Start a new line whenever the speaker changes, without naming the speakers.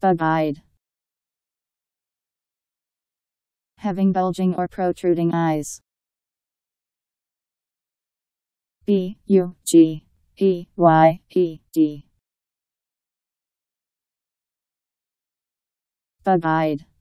Bug-eyed. Having bulging or protruding eyes. B U G E Y E D. Bug-eyed.